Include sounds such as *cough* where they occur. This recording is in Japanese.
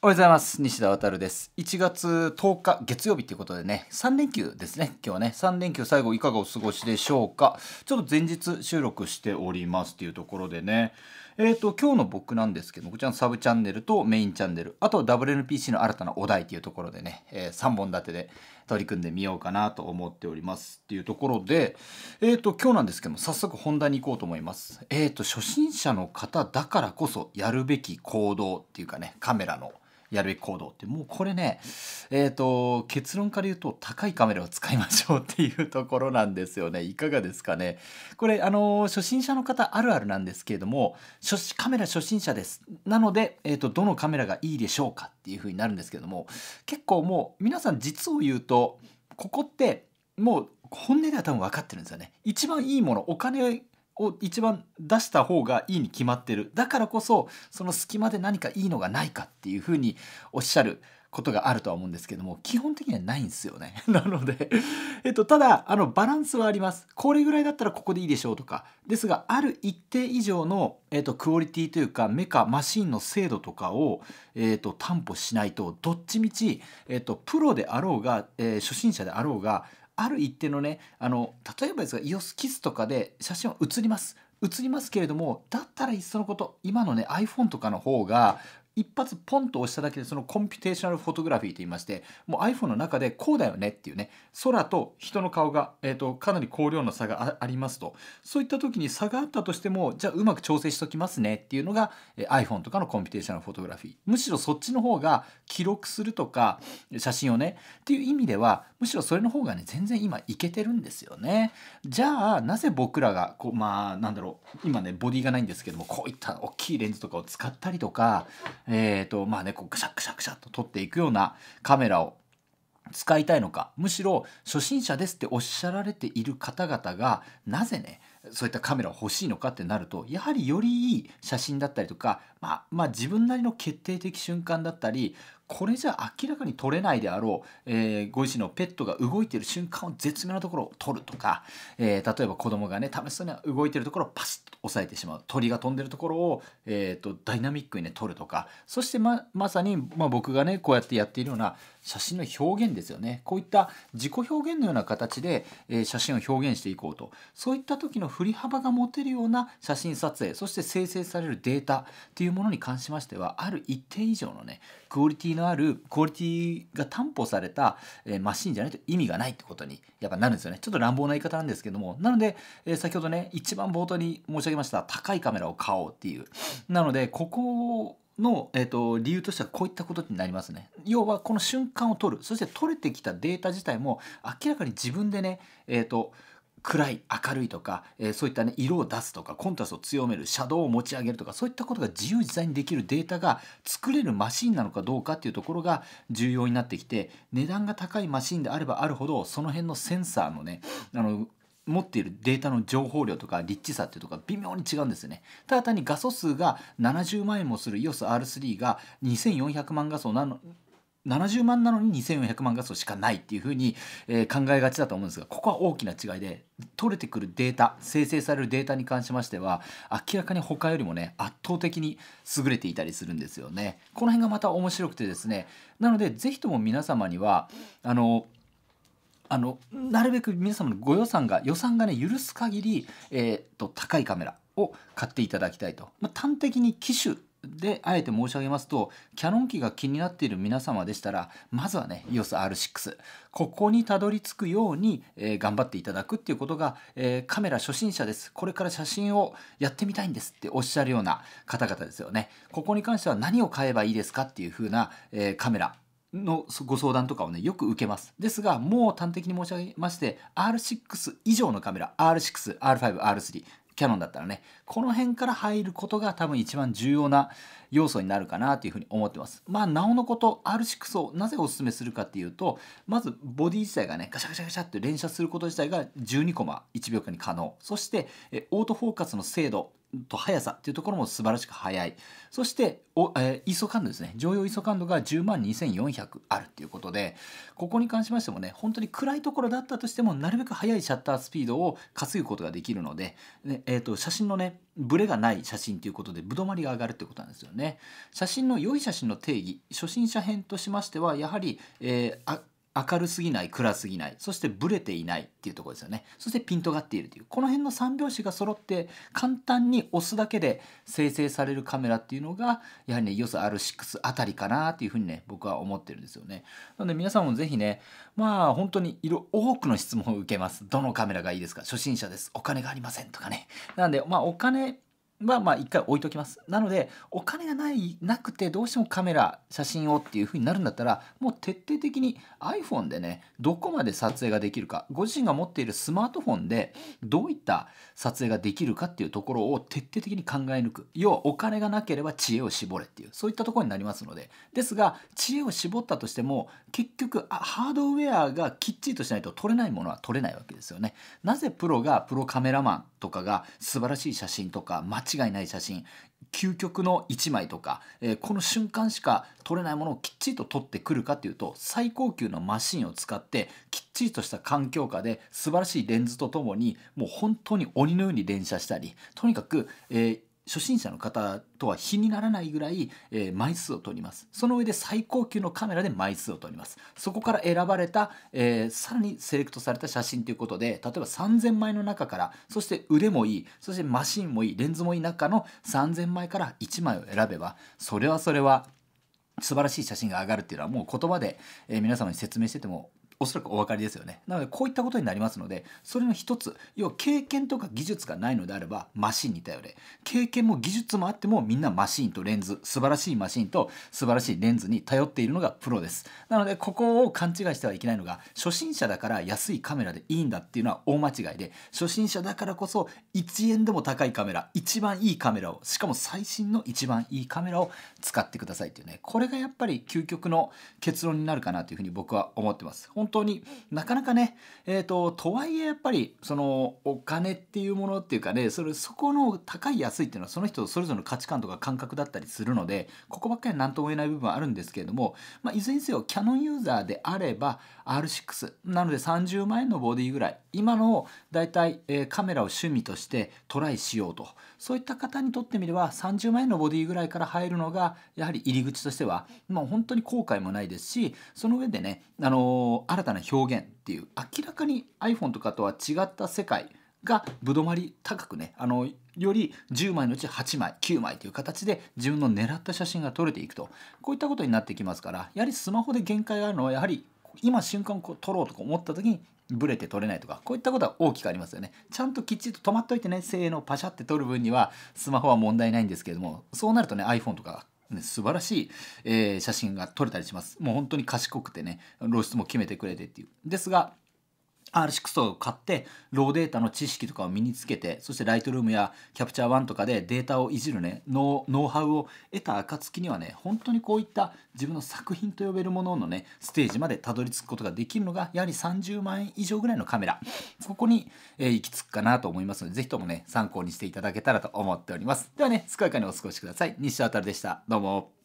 おはようございます。西田航です。1月10日月曜日ということでね、3連休ですね。今日はね、3連休最後いかがお過ごしでしょうか。ちょっと前日収録しておりますというところでね。えっ、ー、と、今日の僕なんですけど、こちらのサブチャンネルとメインチャンネル、あと WNPC の新たなお題というところでね、えー、3本立てで取り組んでみようかなと思っておりますっていうところで、えっ、ー、と、今日なんですけども、早速本題に行こうと思います。えっ、と、初心者の方だからこそやるべき行動っていうかね、カメラの。やるべき行動ってもうこれね、えーと、結論から言うと高いカメラを使いましょうっていうところなんですよねいかがですかねこれあの初心者の方あるあるなんですけれども初カメラ初心者ですなので、えーとどのカメラがいいでしょうかっていうふうになるんですけども結構もう皆さん実を言うとここってもう本音では多分分かってるんですよね一番いいものお金を一番出した方がいいに決まってるだからこそその隙間で何かいいのがないかっていうふうにおっしゃることがあるとは思うんですけども基本的にはないんですよね *laughs* なのでえっと、ただあのバランスはありますこれぐらいだったらここでいいでしょうとかですがある一定以上の、えっと、クオリティというかメカマシンの精度とかを、えっと、担保しないとどっちみち、えっと、プロであろうが、えー、初心者であろうがある一定のねあの例えばですがイオスキスとかで写真は写ります写りますけれどもだったらいっそのこと今のね iPhone とかの方が一発ポンと押しただけでそのコンピュテーショナルフォトグラフィーと言いましてもう iPhone の中でこうだよねっていうね空と人の顔が、えーと、かなり光量の差がありますとそういった時に差があったとしてもじゃあうまく調整しときますねっていうのが、えー、iPhone とかのコンピュテーショナルフォトグラフィーむしろそっちの方が記録するとか写真をねっていう意味ではむしろそれの方がね全然今いけてるんですよねじゃあなぜ僕らがこうまあなんだろう今ねボディがないんですけどもこういった大きいレンズとかを使ったりとかえーとまあね、こうぐシャぐしシャしゃシャッと撮っていくようなカメラを使いたいのかむしろ初心者ですっておっしゃられている方々がなぜねそういったカメラを欲しいのかってなるとやはりよりいい写真だったりとか、まあ、まあ自分なりの決定的瞬間だったりこれじゃ明らかに取れないであろう、えー、ご自身のペットが動いてる瞬間を絶妙なところを取るとか、えー、例えば子供がね楽しそうに動いてるところをパシッと押さえてしまう鳥が飛んでるところを、えーと、ダイナミックにね取るとかそしてままさに、まあ、僕がねこうやってやっているような写真の表現ですよねこういった自己表現のような形で、えー、写真を表現していこうとそういった時の振り幅が持てるような写真撮影そして生成されるデータっていうものに関しましてはある一定以上のねクオリティのあるクオリティが担保された、えマシンじゃないと意味がないってことにやっぱなるんですよね。ちょっと乱暴な言い方なんですけども。なので、えー、先ほどね、一番冒頭に申し上げました、高いカメラを買おうっていう。なので、ここをの、えーと、理由としてはこういったことになりますね。要はこの瞬間を撮るそして撮れてきたデータ自体も明らかに自分でね、えーと暗い明るいとか、えー、そういったね色を出すとかコントラストを強めるシャドウを持ち上げるとかそういったことが自由自在にできるデータが作れるマシンなのかどうかっていうところが重要になってきて値段が高いマシンであればあるほどその辺のセンサーのねあの持っているデータの情報量とかリッチさっていうとか微妙に違うんですよね。ただ単に画素数が70万円もする EOSR3 が2400万画素なの70万なのに2400万画素しかないっていうふうに、え考えがちだと思うんですがここは大きな違いで取れてくるデータ生成されるデータに関しましては明らかに他よりもね圧倒的に優れていたりするんですよね。この辺がまた面白くてですねなので是非とも皆様にはあのあのなるべく皆様のご予算が予算がね許す限り、えーと、と高いカメラを買っていただきたいと、まあ、端的に機種であえて申し上げますとキャノン機が気になっている皆様でしたらまずはね EOSR6 ここにたどり着くように、えー、頑張っていただくっていうことが、えー、カメラ初心者ですこれから写真をやってみたいんですっておっしゃるような方々ですよねここに関しては何を買えばいいですかっていう風な、えー、カメラのご相談とかをねよく受けますですがもう端的に申し上げまして R6 以上のカメラ R6R5R3 キャノンだったらねこの辺から入ることが多分一番重要な要素になるかなというふうに思ってますまあなおのこと R6 をなぜおすすめするかっていうとまずボディ自体がねガシャガシャガシャって連射すること自体が12コマ1秒間に可能そしてオートフォーカスの精度と速さっていうところも素晴らしく速いそしてお、えー、イソ感度ですね常用イソ感度が10万2400あるっていうことでここに関しましてもね本当に暗いところだったとしてもなるべく速いシャッタースピードを担ぐことができるので、ねえーと、と写真のねブレがない写真ということでぶどまりが上がるってことなんですよね写真の良い写真の定義初心者編としましてはやはり、えー明るすぎない暗すぎないそしてブレていないっていうとこですよねそしてピントがっているというこの辺の3拍子が揃って簡単に押すだけで生成されるカメラっていうのがやはりね良さ r 6あたりかなっていうふうにね僕は思ってるんですよねなので皆さんも是非ねまあ本当に色多くの質問を受けますどのカメラがいいですか初心者ですお金がありませんとかねなんでまあお金はまあ一回置いときます。なのでお金がないなくてどうしてもカメラ写真をっていう風になるんだったらもう徹底的に iPhone でねどこまで撮影ができるかご自身が持っているスマートフォンでどういった撮影ができるかっていうところを徹底的に考え抜く要はお金がなければ知恵を絞れっていうそういったところになりますのでですが知恵を絞ったとしても結局ハードウェアがきっちりとしないと撮れないものは撮れないわけですよね。なぜプロがプロカメラマンとかが素晴らしい写真とか違いない写真究極の1枚とか、えー、この瞬間しか撮れないものをきっちりと撮ってくるかっていうと最高級のマシンを使ってきっちりとした環境下で素晴らしいレンズとともにもう本当に鬼のように連写したりとにかく、えー、初心者の方とは比にならないぐらい、えー、枚数を取りますその上で最高級のカメラで枚数を取りますそこから選ばれた、えー、さらにセレクトされた写真ということで例えば3000枚の中からそして腕もいいそしてマシンもいいレンズもいい中の3000枚から1枚を選べばそれはそれは素晴らしい写真が上がるっていうのはもう言葉で、え皆様に説明しててもおそらくお分かりですよねなのでこういったことになりますのでそれの一つ要は経験とか技術がないのであればマシンに頼れ経験も技術もあってもみんなマシンとレンズ素晴らしいマシンと素晴らしいレンズに頼っているのがプロですなのでここを勘違いしてはいけないのが初心者だから安いカメラでいいんだっていうのは大間違いで初心者だからこそ1円でも高いカメラ一番いいカメラをしかも最新の一番いいカメラを使ってくださいっていうねこれがやっぱり究極の結論になるかなというふうに僕は思ってます本本当になかなかね、えーと、とはいえやっぱりそのお金っていうものっていうかねそれそこの高い安いっていうのはその人それぞれの価値観とか感覚だったりするのでここばっかり何とも言えない部分はあるんですけれども、まあ、いずれにせよキャノンユーザーであれば R6 なので30万円のボディぐらい今のだいたいカメラを趣味としてトライしようとそういった方にとってみれば30万円のボディぐらいから入るのがやはり入り口としては、まあ、本当に後悔もないですしその上でね、あの新たな表現っていう明らかに iPhone とかとは違った世界がぶどまり高くねあのより10枚のうち8枚9枚という形で自分の狙った写真が撮れていくとこういったことになってきますからやはりスマホで限界があるのはやはり今瞬間こう撮ろうとか思った時にブレて取れないとかこういったことは大きくありますよねちゃんときっちりと止まっておいてねせーのパシャって取る分にはスマホは問題ないんですけれどもそうなるとね iPhone とか素晴らしい、えー、写真が撮れたりしますもう本当に賢くてね露出も決めてくれてっていうですが r 6を買ってローデータの知識とかを身につけてそしてライトルームやキャプチャー1とかでデータをいじるねノウハウを得た暁にはね本当にこういった自分の作品と呼べるもののねステージまでたどり着くことができるのがやはり30万円以上ぐらいのカメラここに、えー、行き着くかなと思いますので是非ともね参考にしていただけたらと思っておりますではね健やかにお過ごしください西渡でしたどうも